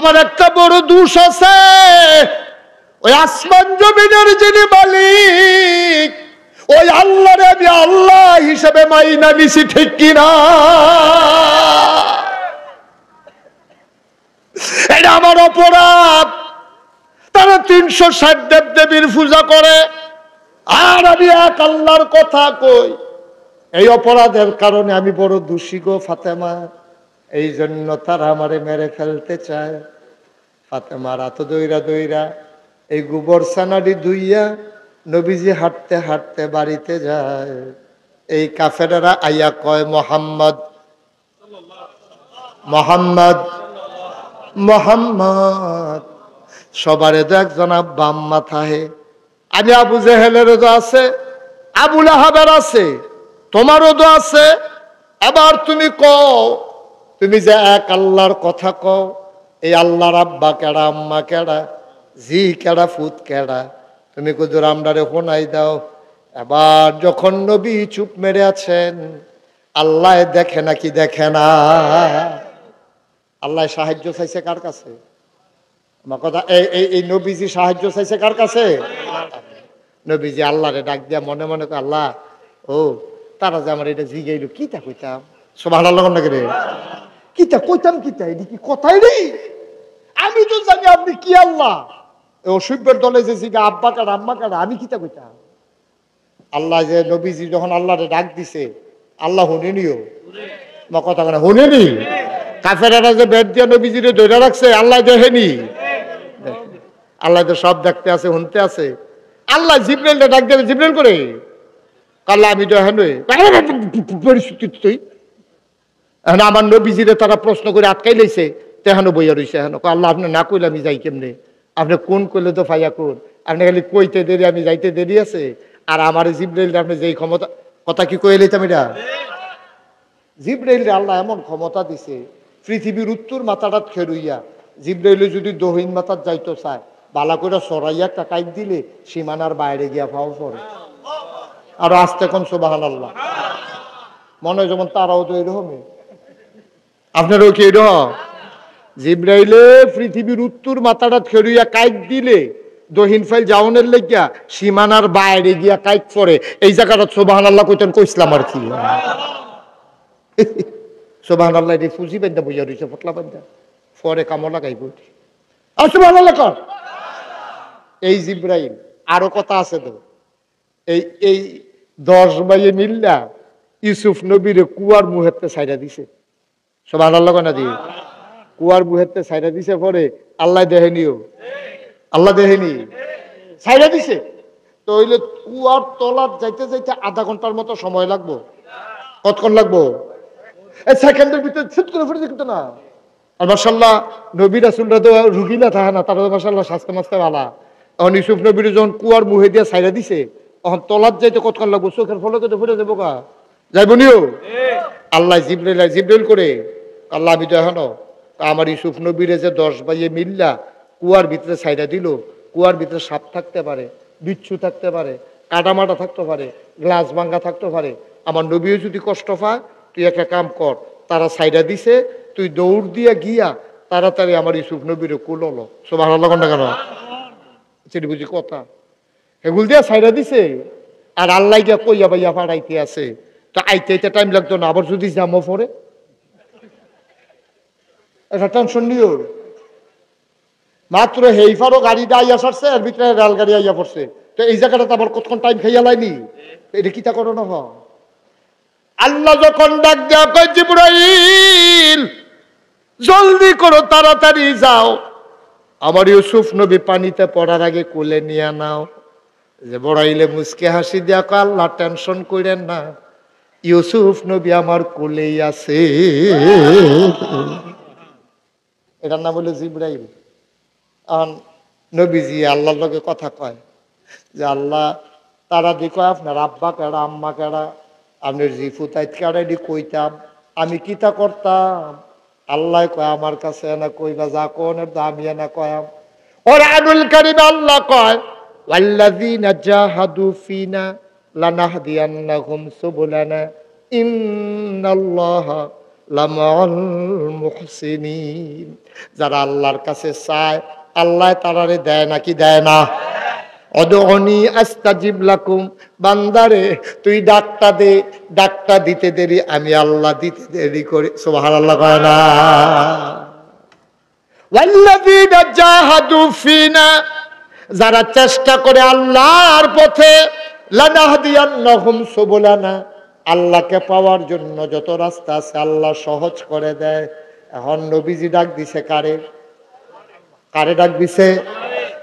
আমার একটা বড় দোষ আছে ওই আসমান জমিনের যিনি মালিক ওই আল্লাহ রে আমি আল্লাহ হিসেবে মাইনা নিছি ঠিক কিনা এটা আমার অপরাধ তারা তিনশো ষাট দেব দেবীর পূজা করে আর আমি এক আল্লাহর কথা কই এই অপরাধের কারণে আমি বড় দোষী গো ফাতেমা এই জন্য তারা আমারে মেরে ফেলতে চায় ফাতেমার আত দইরা দইরা এই গোবর সানাডি দুইয়া নবীজি হাঁটতে হাঁটতে বাড়িতে যায় এই কাফেরারা আইয়া কয় মোহাম্মদ মোহাম্মদ মোহাম্মদ সবারে তো একজন বাম হে আমি আবু জেহেলেরও তো আছে আবুল আহাবের আছে তোমারও তো আছে আবার তুমি কও তুমি যে এক আল্লাহর কথা কও এই আল্লাহর আব্বা কেডা আম্মা কেডা জি কেডা ফুত কেডা তুমি কুদুর আমরারে হোনাই দাও এবার যখন নবী চুপ মেরে আছেন আল্লাহ দেখে নাকি দেখে না আল্লাহ সাহায্য চাইছে কার কাছে আমার কথা এই এই নবীজি সাহায্য চাইছে কার কাছে নবীজি আল্লাহরে ডাক দিয়া মনে মনে তো আল্লাহ ও তারা যে আমার এটা জিগাইল কি তা কইতাম সব ভালো লাগল নাকি রে কিতা কইতাম কিতা এদিকে কথাই নেই আমি তো জানি আপনি কি আল্লাহ অসভ্যের দলে যে জিগা আব্বা কাটা আম্মা কাটা আমি কিতা কইতাম আল্লাহ যে নবীজি যখন আল্লাহরে ডাক দিছে আল্লাহ শুনে নিও আমার কথা কেন শুনে নি কাফেরারা যে বেদ দিয়া নবীজিরে ধরে রাখছে আল্লাহ দেখেনি আল্লাহ তো সব দেখতে আছে শুনতে আছে আল্লাহ জিব্রেলটা ডাক দিয়ে জিব্রেল করে কাল্লা আমি তো হেন তুই এখন আমার নবীজিরে তারা প্রশ্ন করে আটকাই লইছে তেহানো বইয়া রইছে এখন আল্লাহ আপনি না কইলে আমি যাই কেমনে আপনি কোন কইলে তো ফাইয়া কোন আপনি খালি কইতে দেরি আমি যাইতে দেরি আছে আর আমার জিব্রাইল আপনি যেই ক্ষমতা কথা কি কয়ে লাইতাম এটা জিব্রাইল আল্লাহ এমন ক্ষমতা দিছে পৃথিবীর উত্তর মাথাটাত খেরুইয়া জিব্রাইলে যদি দহিন মাথার যাইতো চায় বালা করে সরাইয়া একটা দিলে সীমানার বাইরে গিয়া ফাও পড়ে আর আস্তে কোন সোবাহান আল্লাহ মনে হয় যেমন তারাও তো এরকমই আপনারও কি জিব্রাইলে পৃথিবীর উত্তর মাথাটা খেরুইয়া কাইক দিলে দহিন ফাইল জাওনের লেগিয়া সীমানার বাইরে গিয়া কাইক পরে এই জায়গাটা সোবাহান আল্লাহ কইতেন কইসলাম আর কি সোবাহান আল্লাহ রে ফুজি বান্ধা বুঝা রয়েছে ফটলা বান্ধা পরে কামলা গাইব আল্লাহ এই জিব্রাইল আরো কথা আছে তো এই এই দশ বাইয়ে মিল্লা ইউসুফ নবীরে কুয়ার মুহেতে সাইডা দিছে সব আল্লাহ কয়না দিয়ে কুয়ার বুহেতে সাইডা দিছে পরে আল্লাহ দেহেনিও আল্লাহ দেহেনি সাইডা দিছে তো হইলে কুয়ার তলার যাইতে যাইতে আধা ঘন্টার মতো সময় লাগবো কতক্ষণ লাগবো সেকেন্ডের ভিতরে ছুট করে ফেলে কিন্তু না আর মার্শাল্লাহ নবী রাসুলরা তো রুগী না তাহা না তারা তো মার্শাল্লাহ স্বাস্থ্য মাস্তে ভালা তখন ইউসুফ নবীর যখন কুয়ার মুহে দিয়া সাইডা দিছে তখন তলার যাইতে কতক্ষণ লাগবো চোখের ফলকে তো ফিরে যাবো গা যাইব নিও আল্লাহ জিবরাইল জিবরাইল করে আল্লাহ আমি তো তা আমার ইসুফ নবীরে যে দশ বাইয়ে মিল্লা কুয়ার ভিতরে সাইডা দিল কুয়ার ভিতরে সাপ থাকতে পারে বিচ্ছু থাকতে পারে কাটামাটা থাকতে পারে গ্লাস ভাঙ্গা থাকতে পারে আমার নবীও যদি কষ্ট পা তুই একটা কাম কর তারা সাইডা দিছে তুই দৌড় দিয়া গিয়া তাড়াতাড়ি আমার ইসুফ নবীর কুল হলো সোমার আল্লাহ কেন সেটি বুঝি কথা হেগুল দিয়া সাইডা দিছে আর আল্লাহ গিয়া কইয়া বাইয়া পাঠাইতে আছে তো আইতে আইতে টাইম লাগতো না আবার যদি জামো ফরে একটা টেনশন নিয়ে হবে মাত্র হেইফারও গাড়িটা আইয়া সারছে আর ভিতরে রেলগাড়ি আইয়া পড়ছে তো এই জায়গাটাতে আবার কতক্ষণ টাইম খাইয়া লাইনি এটা কিতা করো না আল্লাহ যখন ডাক দেওয়া কয় জিব্রাইল জলদি করো তাড়াতাড়ি যাও আমার ইউসুফ নবী পানিতে পড়ার আগে কোলে নিয়ে নাও যে বড়াইলে মুসকে হাসি দেয়া কয় আল্লাহ টেনশন করেন না ইউসুফ নবী আমার কোলেই আছে এটার নাম হলো জিব্রাইল এখন নবীজি আল্লাহর লোকে কথা কয় যে আল্লাহ তারা দি কয় আপনার আব্বা কেড়া আম্মা কেড়া আপনার জিফু ফুতাইত কইতাম আমি কিতা করতাম আল্লাহ কয় আমার কাছে এনা বা যা কোন আমি এনা কয়াম ওর আনুল কারিম আল্লাহ কয় ওয়াল্লাযীনা হাদু ফিনা লানাহদিয়ান্নাহুম সুবুলানা ইন্নাল্লাহা যারা আল্লাহর কাছে চায় আল্লাহ তারারে দেয় নাকি দেয় না অদনি আস্তাজিব লাকুম বান্দারে তুই ডাকটা দে ডাকটা দিতে দেরি আমি আল্লাহ দিতে দেরি করে সোহার আল্লাহ কয় না যারা চেষ্টা করে আল্লাহর পথে লানা দিয়ান নহম সোবলানা আল্লাহকে পাওয়ার জন্য যত রাস্তা আছে আল্লাহ সহজ করে দেয় এখন নবীজি ডাক দিছে কারে কারে ডাক দিছে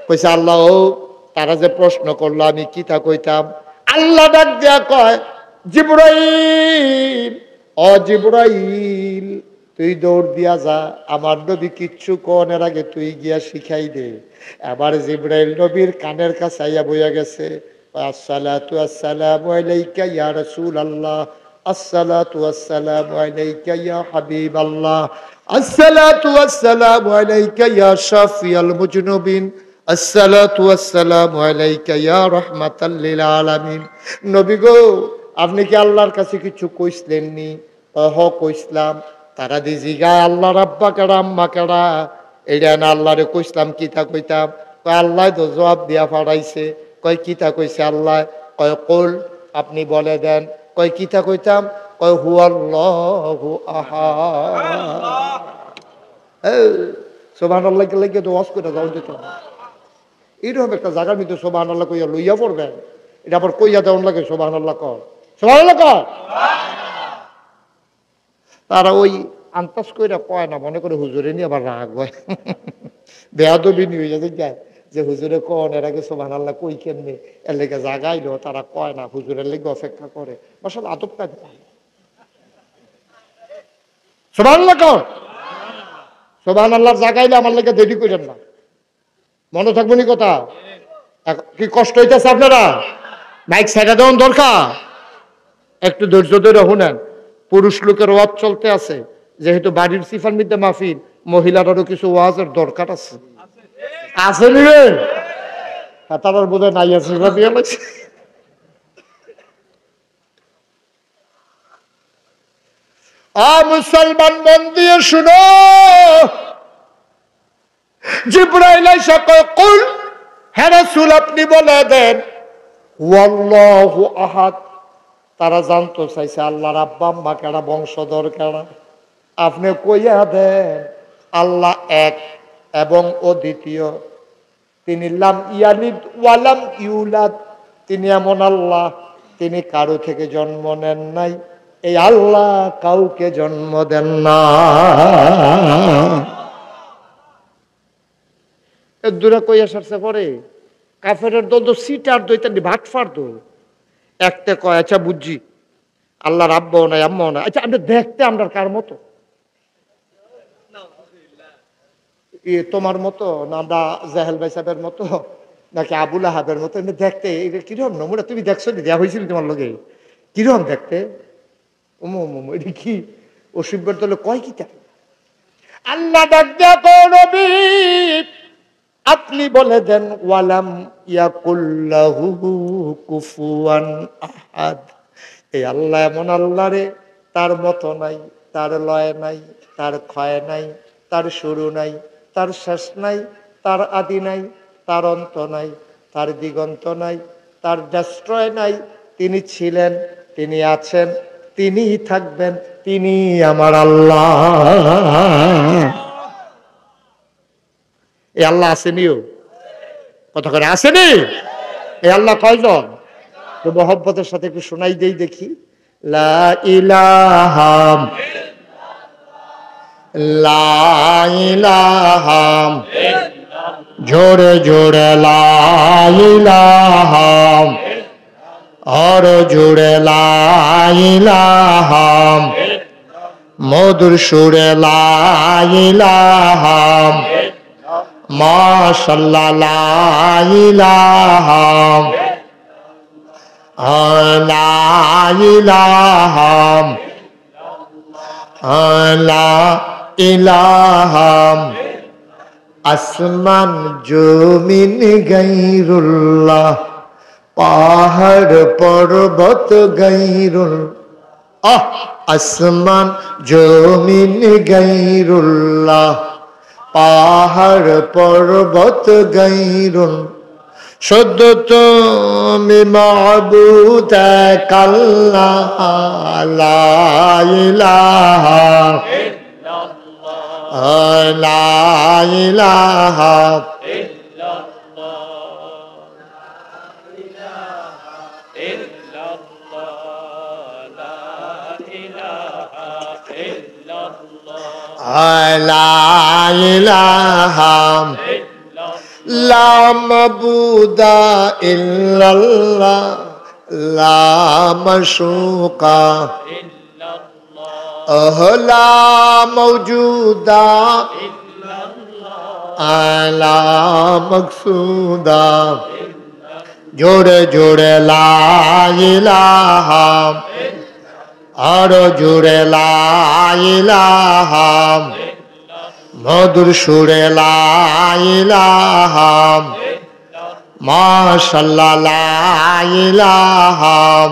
কইছে আল্লাহ ও তারা যে প্রশ্ন করলো আমি কি তা কইতাম আল্লাহ ডাক দেয়া কয় জিব্রাইল ও জিব্রাইল তুই দৌড় দিয়া যা আমার নবী কিচ্ছু কনের আগে তুই গিয়া শিখাই দে এবার জিব্রাইল নবীর কানের কাছে আইয়া বইয়া গেছে আসসালাতু আসসালামু আলাইকা ইয়া রাসূলুল্লাহ আসসালাতু আসসালামু আলাইকা ইয়া হাবিবাল্লাহ আসসালাতু আসসালামু আলাইকা ইয়া শাফিয়াল মুজনুবিন আসসালাতু আসসালামু আলাইকা ইয়া রাহমাতাল লিল আলামিন নবী গো আপনি কি আল্লাহর কাছে কিছু কইসলেননি হ কইসলাম তারা দি জিগায় আল্লাহ রাব্বা কারা আম্মা কারা এটা না আল্লাহরে কইসলাম কিতা কইতাম আল্লাহ তো জবাব দিয়া ফাড়াইছে কয় কিতা কইছে আল্লাহ কয় কল আপনি বলে দেন কয় কিতা কইতাম কয় হুয়াল্লাহু আহা সোবাহান আল্লাহকে লাগিয়ে তো ওয়াশ করে দাও যেত এইরকম একটা জায়গার মধ্যে সোবাহান আল্লাহ কইয়া লইয়া পড়বেন এটা আবার কইয়া দেওয়ান লাগে সোবাহান আল্লাহ কর সোবাহান আল্লাহ কর তারা ওই আন্তাস কইরা কয় না মনে করে হুজুরে নিয়ে আবার রাগ হয় বেয়াদবিনী হয়ে যায় যে হুজুরে কন এরা আগে সোভান আল্লাহ কই কেননি এর লেগে জাগাইল তারা কয় না হুজুরের লেগে অপেক্ষা করে মশাল আদব কাজ ভালো সোভান আল্লাহ কন সোভান জাগাইলে আমার লেগে দেরি করেন না মনে কথা কি কষ্ট হইতেছে আপনারা মাইক সাইডা দেওয়ান দরকার একটু ধৈর্য ধরে শুনেন পুরুষ লোকের ওয়াজ চলতে আছে যেহেতু বাড়ির সিফার মধ্যে মাহফিল মহিলারও কিছু ওয়াজের দরকার আছে আছে নি রে তার বোধ নাই আছে দিয়ে লাগছে মুসলমান মন দিয়ে শুনো জিব্রাইল কুল হ্যাঁ রাসূল আপনি বলে দেন আহাত তারা জানতো চাইছে আল্লাহর আব্বা আম্মা বংশধর কেডা আপনি কইয়া দেন আল্লাহ এক এবং অদ্বিতীয় তিনি লাম ইয়ালিদ ওয়ালাম ইউলাদ তিনি এমন আল্লাহ তিনি কারো থেকে জন্ম নেন নাই এই আল্লাহ কাউকে জন্ম দেন না দূরে কই আসারছে পরে কাফের দল তো সিটার দই তার ভাট ফার দো একটা কয় আচ্ছা বুঝছি আল্লাহর আব্বাও নাই আম্মাও নাই আচ্ছা আপনি দেখতে আমরা কার মতো কি তোমার মতো না আমরা জাহেল ভাই সাহেবের মতো নাকি আবুল আহাবের মতো এমনি দেখতে এটা কিরম নমুনা তুমি দেখছো নি দেওয়া হয়েছিল তোমার লোকে কিরম দেখতে ওমো মোমো এটা কি অসিব্যর দলে কয় কি তা আল্লাহ ডাক নবী আপনি বলে দেন ওয়ালাম ইয়াকুল্লাহু কুফুয়ান আহাদ এই আল্লাহ এমন আল্লাহ রে তার মতো নাই তার লয় নাই তার ক্ষয় নাই তার শুরু নাই তার শেষ নাই তার আদি নাই তার অন্ত নাই তার দিগন্ত নাই তার ডেস্ট্রয় নাই তিনি ছিলেন তিনি আছেন তিনি থাকবেন তিনি আমার আল্লাহ এ আল্লাহ আসেনিও কথা করে আসেনি এ আল্লাহ কয়জন তো মহব্বতের সাথে একটু শোনাই দেই দেখি লা ইলাহা লাইলাহাম জোরে জোরে লাইলাহাম হর জোরে লাইলাহাম মধুর সুরে লাইলাহাম মাশাল্লাহ লাইলাহাম লাইলাহাম আল্লাহ ইলাহাম আসমান জমিন গাইরুল্লাহ পাহাড় পর্বত গাইরুল আহ আসমান জমিন গাইরুল্লাহ পাহাড় পর্বত গাইরুল সদ্য তুমি মাবুত কাল্লা লা ইলাহা لا إله إلا الله لا إله إلا الله لا إله إلا الله لا إله لا معبود إلا الله لا مشوق إلا أهلا موجودا আলা মকসুদা জোরে জোরে লাইলাহাম আরো জোরে লাইলাহাম মধুর সুরে লাইলাহাম মাশাল্লাহ লাইলাহাম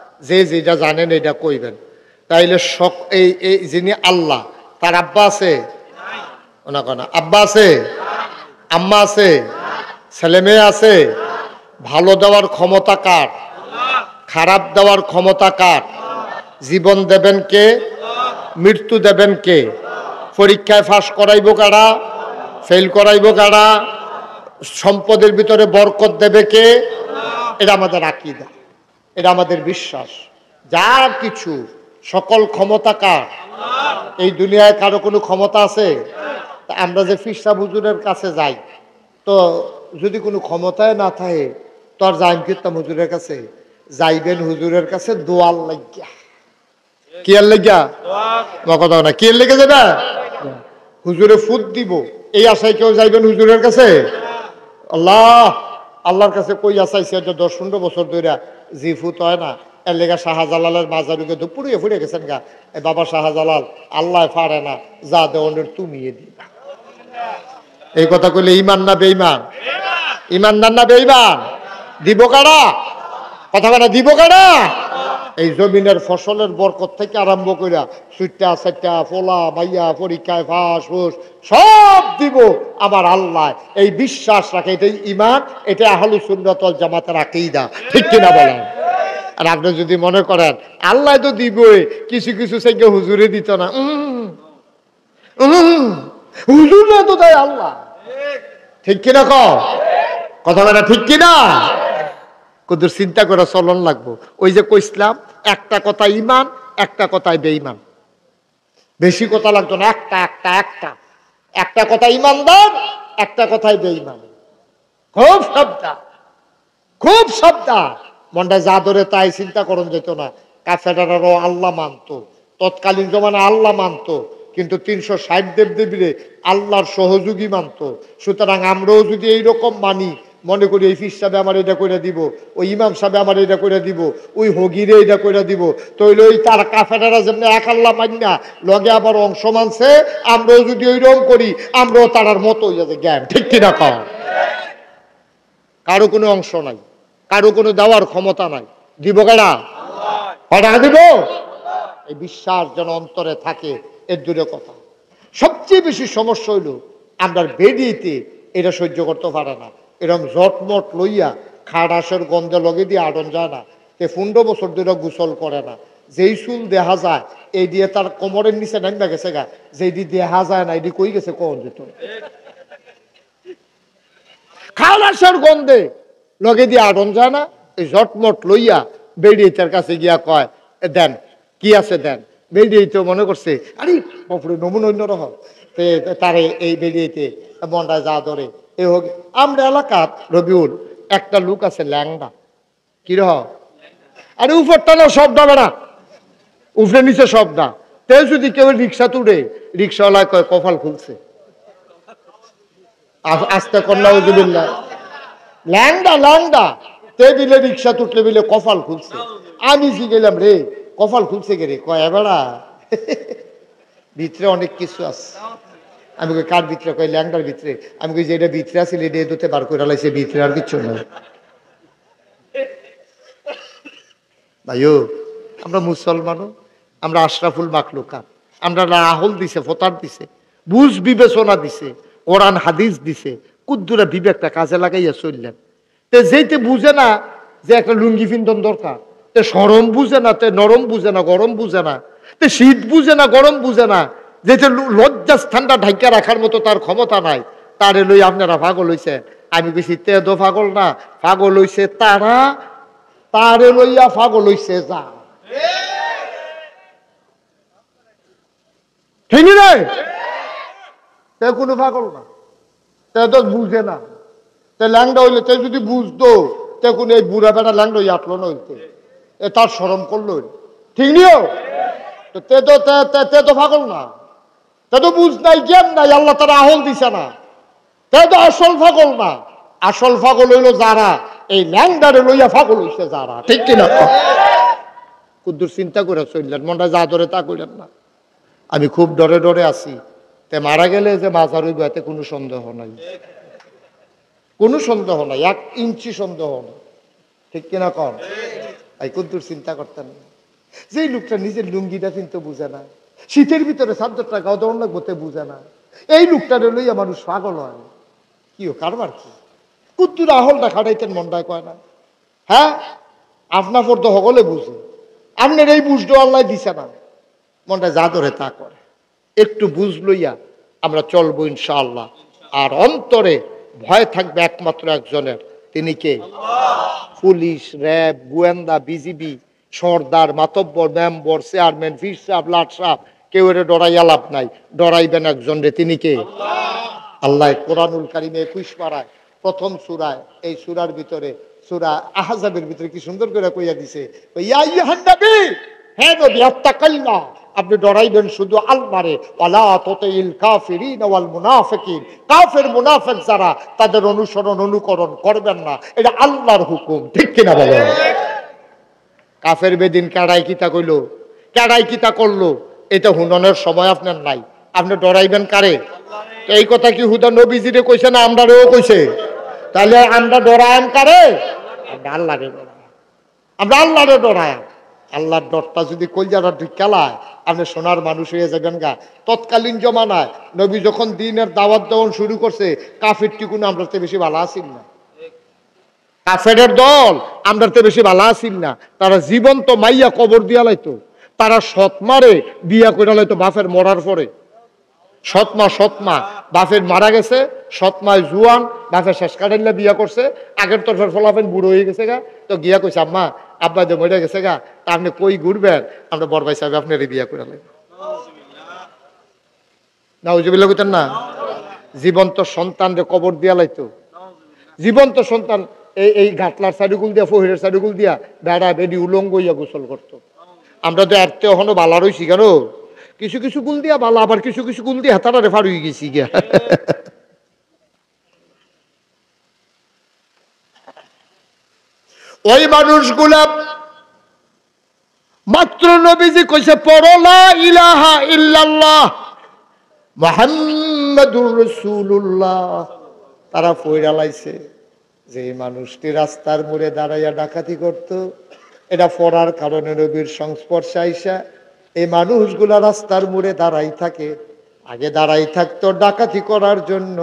যে যেটা জানেন এটা কইবেন তাইলে সক এই এই যিনি আল্লাহ তার আব্বা আছে ওনা কনা আব্বা আছে আম্মা আছে ছেলে মেয়ে আছে ভালো দেওয়ার ক্ষমতা কার খারাপ দেওয়ার ক্ষমতা কার জীবন দেবেন কে মৃত্যু দেবেন কে পরীক্ষায় ফাঁস করাইব কারা ফেল করাইব কারা সম্পদের ভিতরে বরকত দেবে কে এটা আমাদের আকিদা এটা আমাদের বিশ্বাস যা কিছু সকল ক্ষমতা কার এই দুনিয়ায় কারো কোনো ক্ষমতা আছে আমরা যে ফিসা হুজুরের কাছে যাই তো যদি কোনো ক্ষমতায় না থাকে তো আর যাইম কীর্তন হুজুরের কাছে যাইবেন হুজুরের কাছে দোয়াল লাগিয়া কি আর লেগা কথা না কি আর লেগে যাবে হুজুরে ফুট দিব এই আশায় কেউ যাইবেন হুজুরের কাছে আল্লাহ আল্লাহর কাছে কই আশাইছে দশ পনেরো বছর ধরে জি ফুত হয় না এর লেগে শাহজালালের মাজারুকে তো পুড়িয়ে ফুড়ে গেছেন গা এ বাবা শাহজালাল আল্লাহ ফারে না যা দেওয়ানের তুমি দিবা এই কথা কইলে ইমান না বেইমান ইমান না না বেইমান দিব কারা কথা বলে দিব কেনা এই জমিনের ফসলের বরকত থেকে আরম্ভ করিয়া সুইটা সেটা ফোলা ভাইয়া পরীক্ষায় ফাঁস ফুস সব দিব আমার আল্লাহ এই বিশ্বাস রাখে এটাই ইমান এটা আহলু সুন্দর জামাতের দা ঠিক কিনা বলেন আর আপনি যদি মনে করেন আল্লাহ তো দিবই কিছু কিছু সেকে হুজুরে দিত না হুজুর না তো তাই আল্লাহ ঠিক কিনা কথা বলা ঠিক কিনা কদুর চিন্তা করে চলন লাগবো ওই যে কইসলাম একটা কথা ইমান একটা কথায় বেইমান বেশি কথা লাগতো না একটা একটা একটা একটা কথা ইমানদার একটা কথায় বেইমান খুব শব্দা খুব শব্দা মনটা যা ধরে তাই চিন্তা করুন যেত না কাফেরারও আল্লাহ মানতো তৎকালীন জমানে আল্লাহ মানতো কিন্তু তিনশো ষাট দেব দেবীরে আল্লাহর সহযোগী মানত সুতরাং আমরাও যদি এইরকম মানি মনে করি এই ফিস সাহেব আমার এটা করে দিব ওই ইমাম সাহেব আমার এটা করে দিব ওই হগিরে এটা করে দিব তইলে ওই তার কাফেরারা যেমনি এক আল্লাহ মানি না লগে আবার অংশ মানছে আমরাও যদি ওইরকম করি আমরাও তারার মতো হয়ে যাতে জ্ঞান ঠিক কিনা কম কারো কোনো অংশ নাই কারো কোনো দেওয়ার ক্ষমতা নাই দিব কেনা পাঠা দিব এই বিশ্বাস যেন অন্তরে থাকে এর দূরে কথা সবচেয়ে বেশি সমস্যা হইল আমরা বেদিতে এটা সহ্য করতে পারে না এরকম জটমট লইয়া খাড়াসের গন্ধে লগে দিয়ে আড়ন যায় না এ পনেরো বছর ধরে গোসল করে না যেই চুল দেখা যায় এই দিয়ে তার কোমরের নিচে নাইমা গেছে গা যেইটি দেখা যায় না এটি কই গেছে কোন যেত খালাসের গন্ধে লগে দিয়ে আড়ন যায় না এই জটমট লইয়া বেরিয়ে তার কাছে গিয়া কয় দেন কি আছে দেন বেরিয়েতে মনে করছে আরে বাপরে নমুন অন্য রকম তারে এই বেরিয়েতে মনটা যা ধরে এ হোক আমরা এলাকার রবিউল একটা লোক আছে ল্যাংডা কি রহ আরে উপর উপরটা না শব্দা না উপরে নিচে শব্দা তেল যদি কেউ রিক্সা তুলে রিক্সাওয়ালা কয় কপাল খুলছে আস্তে কন্যা উজুবিল্লা ল্যাংডা ল্যাংডা তে দিলে রিক্সা তুটলে বিলে কপাল খুলছে আমি জি গেলাম রে কপাল খুলছে গে রে কয় বেড়া ভিতরে অনেক কিছু আছে আমি কই কার ভিতরে কই ল্যাংটার ভিতরে আমি কই যে এটা ভিতরে আছে এটা দুতে বার করে লাইছে ভিতরে আর কিছু না ভাইও আমরা মুসলমানও আমরা আশরাফুল মাকলুকা আমরা রাহুল দিছে ফতার দিছে বুঝ বিবেচনা দিছে ওরান হাদিস দিছে কুদ্দুরা বিবেকটা কাজে লাগাইয়া চললেন তে যেইতে বুঝে না যে একটা লুঙ্গি ফিন্দন দরকার তে সরম বুঝে না তে নরম বুঝে না গরম বুঝে না তে শীত বুঝে না গরম বুঝে না যেহেতু স্থানটা ঢাকিয়া রাখার মতো তার ক্ষমতা নাই তারে লই আপনারা পাগল হইছে আমি বেশি তেদো পাগল না পাগল হইছে তারা তারে লইয়া পাগল হইছে যা ঠিক রে তে কোনো পাগল না তে তো বুঝে না তে ল্যাংডা হইলে তে যদি বুঝতো তে কোন এই বুড়া বেটা ল্যাংডা হইয়া আটলো না হইতে এ তার সরম করলো ঠিক নিও তো তে তো তে তো পাগল না তা তো বুঝ নাই জ্ঞান নাই আল্লাহ তারা আহল দিছে না তাই তো আসল ফাগল না আসল ফাগল হইলো যারা এই ন্যাংডারে লইয়া ফাগল হইছে যারা ঠিক কিনা কুদ্দুর চিন্তা করে চললেন মনটা যা ধরে তা করলেন না আমি খুব ডরে ডরে আছি তে মারা গেলে যে মাজার হইব এতে কোনো সন্দেহ নাই কোনো সন্দেহ নাই এক ইঞ্চি সন্দেহ নাই ঠিক কিনা কন এই কুদ্দুর চিন্তা করতেন যে লোকটা নিজের লুঙ্গিটা কিন্তু বুঝে না শীতের ভিতরে সাবজেক্টটা গদন লাগবো তে বুঝে না এই লোকটারে লইয়া মানুষ পাগল হয় কি কারবার কি কুত্তুর আহলটা খাটাইতেন মনটায় কয় না হ্যাঁ আপনা তো সকলে বুঝে আপনার এই বুঝটো আল্লাহ দিছে না মনটা যা ধরে তা করে একটু বুঝ লইয়া আমরা চলবো ইনশাআল্লাহ আর অন্তরে ভয় থাকবে একমাত্র একজনের তিনি কে পুলিশ র্যাব গোয়েন্দা বিজিবি সর্দার মাতব্বর মেম্বর চেয়ারম্যান ফির সাহেব লাট সাহেব কেউ এটা ডরাইয়া লাভ নাই ডরাইবেন একজন রে তিনি কে আল্লাহ কোরআনুল কারিমে একুশ পাড়ায় প্রথম সুরায় এই সুরার ভিতরে সুরা আহাজাবের ভিতরে কি সুন্দর করে কইয়া দিছে হ্যাঁ নবী আত্মাকাল্লা আপনি ডরাইবেন শুধু আলমারে ওয়ালা ততেইল কাফিরিন ওয়াল মুনাফিকিন কাফের মুনাফিক যারা তাদের অনুসরণ অনুকরণ করবেন না এটা আল্লাহর হুকুম ঠিক কিনা বলেন কাফের বেদিন কেডাই কিতা কইল কেডাই কিতা করলো এটা হুননের সময় আপনার নাই আপনি ডরাইবেন কারে এই কথা কি হুদা নবীজিরে কইছে না আমরারেও কইছে তাহলে আমরা ডরায়াম কারে আল্লাহরে আমরা আল্লাহরে ডরায়াম আল্লাহর ডরটা যদি কলজারা খেলায় আপনি সোনার মানুষ হয়ে যাবেন গা তৎকালীন জমানায় নবী যখন দিনের দাওয়াত দেওয়ান শুরু করছে কাফের টিকুন আমরা তো বেশি ভালো আসিন না কাফেরের দল তো বেশি ভালো আসিল না তারা জীবন্ত মাইয়া কবর দিয়া লাইতো তারা সৎমারে বিয়া করে লাইতো বাফের মরার পরে সৎমা সৎমা বাফের মারা গেছে সৎমায় জুয়ান বাফের শেষ কাটাইলা বিয়া করছে আগের তরফের ফলাফেন বুড়ো হয়ে গেছে গা তো গিয়া কইছে আম্মা আব্বা যে মরে গেছে গা তা আপনি কই ঘুরবেন আমরা বরবাই সাহেব আপনার বিয়া করে লাইব না উজুবিল্লা কইতেন না জীবন্ত সন্তানরে কবর দিয়া লাইতো জীবন্ত সন্তান এই এই ঘাটলার সাইডুকুল দিয়া ফহিরের সাইডুকুল দিয়া বেড়া বেডি উলঙ্গ ইয়া গোসল করতো আমরা তো এরতে এখনো বালারই কেন কিছু কিছু গুল দিয়া বালা আবার কিছু কিছু গুল দিয়া তারা রেফার হয়ে গেছি গিয়া ওই মানুষগুলা মাত্র নবীজি কইছে পড়লা ইলাহা ইল্লাল্লাহ মোহাম্মদুর রসুল্লাহ তারা ফইরা লাইছে যে মানুষটি রাস্তার মোড়ে দাঁড়াইয়া ডাকাতি করত এটা পড়ার কারণে রবির সংস্পর্শে আইসা এই মানুষগুলা রাস্তার মোড়ে দাঁড়াই থাকে আগে দাঁড়াই থাকতো ডাকাতি করার জন্য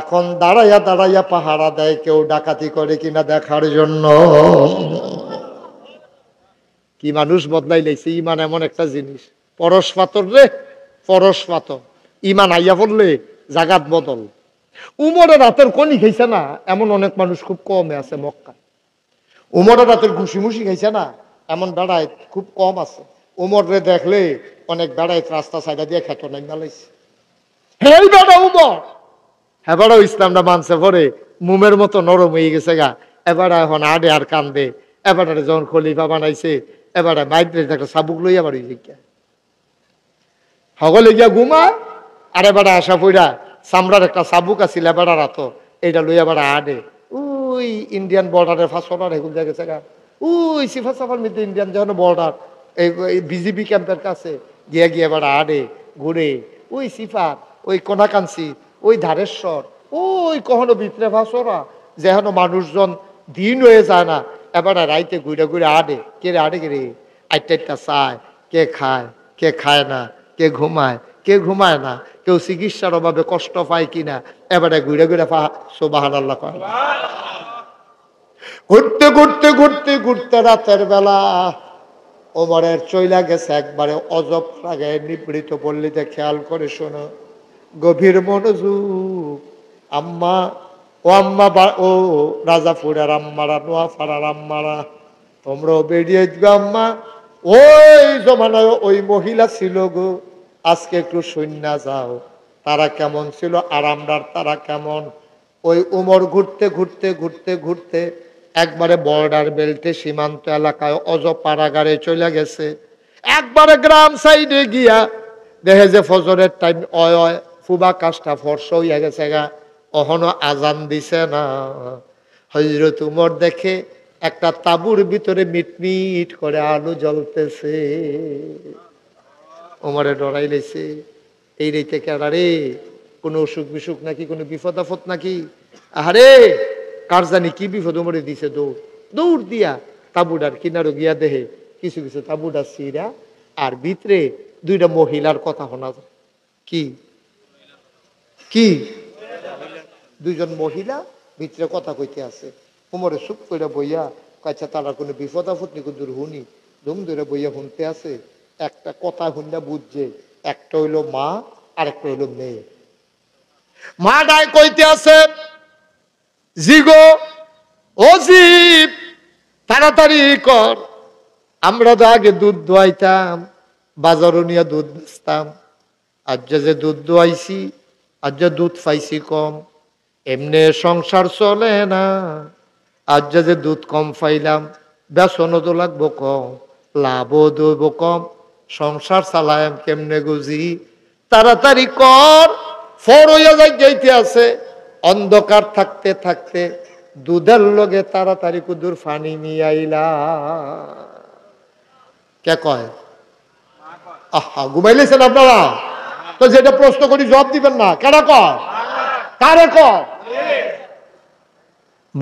এখন দাঁড়াইয়া দাঁড়াইয়া পাহারা দেয় কেউ ডাকাতি করে কিনা দেখার জন্য কি মানুষ বদলাই লাইছে ইমান এমন একটা জিনিস পরশ পাতর রে পরশ পাতর ইমান আইয়া পড়লে জাগাত বদল উমরের রাতের কনি খাইছে না এমন অনেক মানুষ খুব কমে আছে মক্কা উমরের রাতের ঘুষি মুসি খাইছে না এমন বেড়ায় খুব কম আছে উমরে দেখলে অনেক বেড়ায় রাস্তা সাইডা দিয়ে খেত নাই মেলাইছে হেই বেড়া উমর হ্যাঁ বেড়াও ইসলামটা মানছে পরে মুমের মতো নরম হয়ে গেছে গা এবার এখন আডে আর কান্দে এবার যখন খলিফা বানাইছে এবার বাইরে একটা সাবুক লইয়া বাড়ি হগলে গিয়া ঘুমা আর এবার আশা পইরা চামড়ার একটা চাবুক আছে এবার আতো এইটা লইয়া আবার আডে উই ইন্ডিয়ান বর্ডারের ফাঁসনার এগুলো গেছে গা ওই সিফা সাফার মধ্যে ইন্ডিয়ান যখন বর্ডার এই বিজেপি ক্যাম্পের কাছে গিয়া গিয়ে বেড়া আডে ঘুরে ওই সিফা ওই কোনাকাঞ্চি ওই ধারেশ্বর ওই কখনো বিপ্রে ভাসরা যেহেন মানুষজন দিন হয়ে যায় না এবার রাইতে ঘুরে ঘুরে আডে কে রে আডে কে রে আটটা চায় কে খায় কে খায় না কে ঘুমায় কেউ ঘুমায় না কেউ চিকিৎসার অভাবে কষ্ট পায় কিনা এবারে ঘুরে ঘুরে সোবাহান ঘুরতে ঘুরতে ঘুরতে ঘুরতে রাতের বেলা ওমরের চইলা গেছে একবারে অজব রাগে নিবৃত পল্লীতে খেয়াল করে শোনো গভীর মনোযোগ আম্মা ও আম্মা ও রাজাপুরের আম্মারা নোয়াফাড়ার আম্মারা তোমরাও বেরিয়ে আম্মা ওই জমানায় ওই মহিলা ছিল গো আজকে একটু সৈন্যা যাও তারা কেমন ছিল আরামদার তারা কেমন ওই উমর ঘুরতে ঘুরতে ঘুরতে ঘুরতে একবারে বর্ডার বেল্টে সীমান্ত এলাকায় অজ পাড়াগারে চলে গেছে একবারে গ্রাম সাইডে গিয়া দেখে যে ফজরের টাইম অয় অয় ফুবা কাজটা ফর্স হইয়া গেছে গা অহনো আজান দিছে না হজরত উমর দেখে একটা তাবুর ভিতরে মিটমিট করে আলো জ্বলতেছে ওমারে ডরাই লাইছে এই রেতে কেডারে কোনো অসুখ বিসুখ নাকি কোনো বিপদ আফত নাকি আহারে কার জানি কি বিপদ ওমরে দিছে দৌড় দৌড় দিয়া তাবুডার কিনারো গিয়া দেহে কিছু কিছু তাবুডার সিরা আর ভিতরে দুইটা মহিলার কথা শোনা কি কি দুইজন মহিলা ভিতরে কথা কইতে আছে ওমরে সুখ করে বইয়া কাছে তারা কোনো বিপদ আপদ নিকুন দূর হুনি ধুম ধরে বইয়া শুনতে আছে একটা কথা শুনলে বুঝছে একটা হইলো মা আর একটা হইলো মেয়ে মা ডায় কইতে আছে জিগো ও জীব তাড়াতাড়ি কর আমরা তো আগে দুধ দোয়াইতাম বাজারও নিয়ে দুধ বেচতাম যা যে দুধ দোয়াইছি আর যে দুধ পাইছি কম এমনি সংসার চলে না যা যে দুধ কম পাইলাম বেসনও তো লাগবো কম লাভও দেব কম সংসার চালায় কেমনে গুজি তাড়াতাড়ি কর ফর যাইতে আছে অন্ধকার থাকতে থাকতে দুধের লগে তাড়াতাড়ি কুদুর ফানি নিয়ে আইলা কে কয় আহা ঘুমাইলেছেন আপনারা তো যেটা প্রশ্ন করি জবাব দিবেন না কেন কারে কয়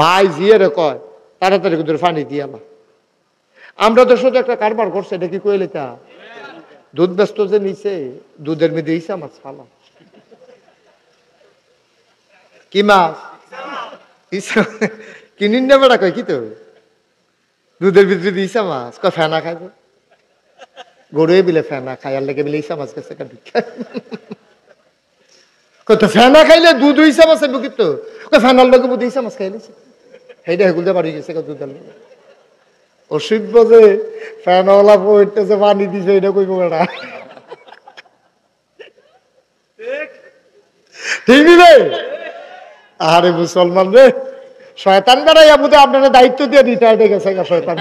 ভাই জিয়ে রে কয় তাড়াতাড়ি কুদুর ফানি দিয়ে আমরা তো শুধু একটা কারবার করছে এটা কি কইলে তা দুধ ব্যস্ত যে নিছে দুধের মধ্যে ইসা মাছ ফালা কি মাছ ইসা কিনিন না বেড়া কয় কি তো দুধের ভিতরে ইসা মাছ কয় ফেনা খায় গরুয়ে বিলে ফেনা খাই আর লেগে বিলে ইসা মাছ গেছে কত ফেনা খাইলে দুধ ইসা মাছের বুকিত তো ফেনার লগে বুধ ইসা মাছ খাইলেছে সেইটা হেগুলতে পারি গেছে দুধের লগে ওষুধ বোঝে ফ্যানওয়ালা পড়তেছে পানি দিছে এটা ঠিক আরে মুসলমান রে শয়তান আপনারা দায়িত্ব দিয়ে দিতে গেছে গা শয়তান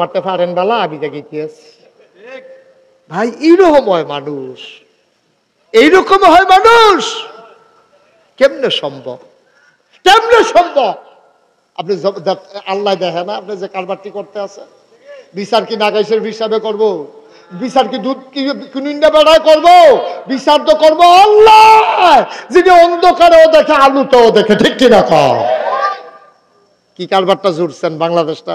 মারতে পারেন বেলা আমি দেখি ইতিহাস ভাই এইরকম হয় মানুষ এইরকম হয় মানুষ কেমনে সম্ভব কেমনে সম্ভব আপনি আল্লাহ দেখে না আপনি যে কারবারটি করতে আছে বিচার কি নাগাইশের হিসাবে করব। বিচার কি দুধ কি বেড়ায় করবো বিচার তো করবো আল্লাহ যিনি অন্ধকারেও দেখে আলুতেও দেখে ঠিক কিনা কর কি কারবারটা জুড়ছেন বাংলাদেশটা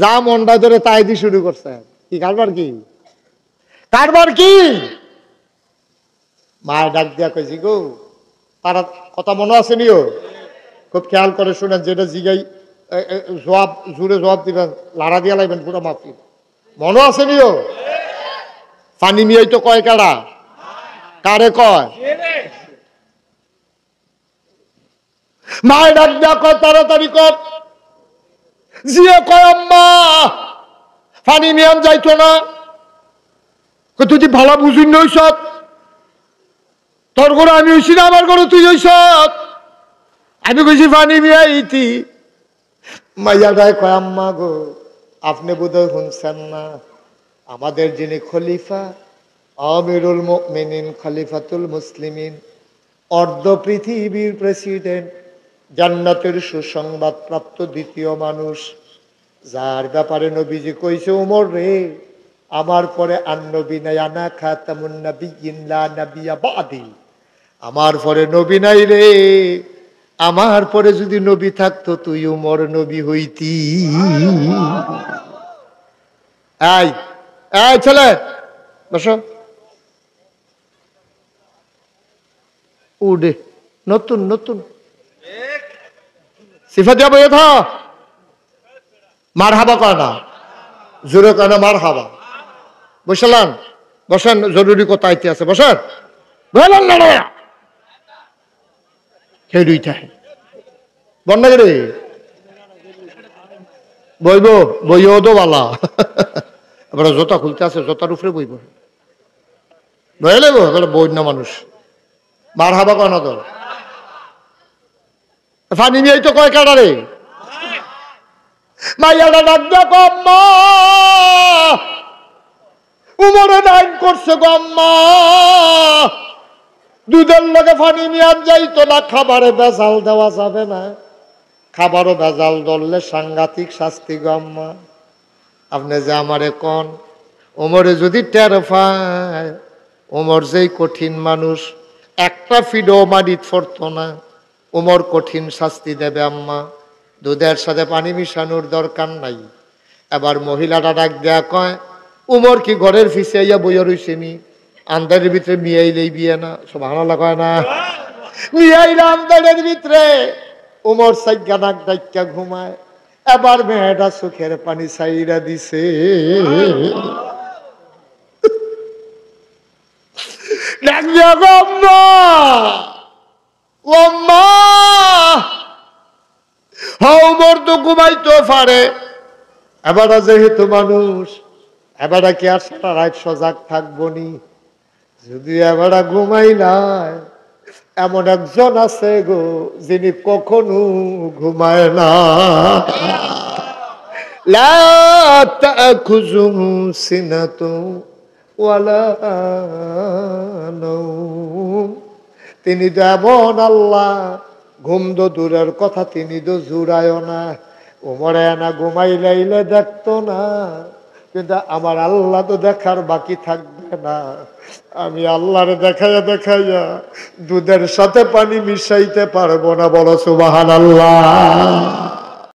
যা মন্ডা ধরে তাই দিয়ে শুরু করছেন কি কারবার কি কারবার কি মায়ের ডাক দিয়া কইছি গো তারা কথা মনে আছে নিও খুব খেয়াল করে শুনেন যেটা জিগাই জবাব জুড়ে জবাব দিবেন লাড়া দিয়া লাগবেন পুরো মাফি মনে আছে নিও পানি নিয়েই তো কয় কাড়া কারে কয় মায়ের ডাক দেওয়া কয় তাড়াতাড়ি কর জিয়ে কয় আম্মা পানি মিয়াম যাইতো না তুই ভালো বুঝুন নইস তোর করে আমি হইছি না আমার করে তুই হইস আমি খুশি পানি বিয়া ইতি মাইয়াটায় কয় আম্মা গো আপনি বোধহয় শুনছেন না আমাদের যিনি খলিফা আমিরুল মিনিন খলিফাতুল মুসলিমিন অর্ধ পৃথিবীর প্রেসিডেন্ট জান্নাতের সুসংবাদপ্রাপ্ত দ্বিতীয় মানুষ যার ব্যাপারে নবীজি কইছে উমর রে আমার পরে আন্নবী নাই আনা খাতামুন নবী ইনলা নবিয়া বাদি আমার পরে নবী নাই রে আমার পরে যদি নবী থাকতো তুই উমর নবী হইতি আই আয় ছেলে বসো উডে নতুন নতুন সিফা দিয়া থা মার হাবা কয় না জোরে কানা না মার হাবা বসালাম বসেন জরুরি কথা আইতে আছে বসেন বসেন লড়াইয়া সেই দুইটা বল বইব বইও তো বালা জোতা খুলতে আছে জোতার উপরে বইব বয়ে লাগবো তাহলে বই মানুষ মার হাবা কনা তোর ফানি নিয়ে তো কয় কাটা রে মাইয়াটা ডাক দেখো আম্মা উমরে ডাইন করছে গো দুধের লোকে পানি নিয়ে যাইতো না খাবারে ভেজাল দেওয়া যাবে না খাবারও ভেজাল ধরলে সাংঘাতিক শাস্তি গম্মা আপনি যে আমারে কন ওমরে যদি টের পায় ওমর যেই কঠিন মানুষ একটা ফিডো মারিত ফরত না ওমর কঠিন শাস্তি দেবে আম্মা দুধের সাথে পানি মিশানোর দরকার নাই এবার মহিলাটা ডাক দেয়া কয় উমর কি ঘরের ফিসে ইয়া বইয়া রইছে নি আন্দারের ভিতরে মিয়াইলেই বিয়ে না সব হানালা লাগায় না মিয়াইলে আন্দারের ভিতরে উমর সাইকা নাক ঘুমায় এবার মেয়েটা সুখের পানি সাইরা দিছে হ্যাঁ, উমর তো পারে যেহেতু মানুষ এবার কি আর সারা রাত সজাগ থাকবো নি যদি এবারা ঘুমাই নাই এমন একজন আছে গো যিনি কখনো ঘুমায় না তিনি তো এমন আল্লাহ ঘুম তো দূরের কথা তিনি তো জুড়ায় না উমরে না ঘুমাই লাইলে দেখতো না কিন্তু আমার আল্লাহ তো দেখার বাকি থাকবে না আমি আল্লাহর দেখাইয়া দেখাইয়া দুধের সাথে পানি মিশাইতে পারবো না বলো সুবাহান আল্লাহ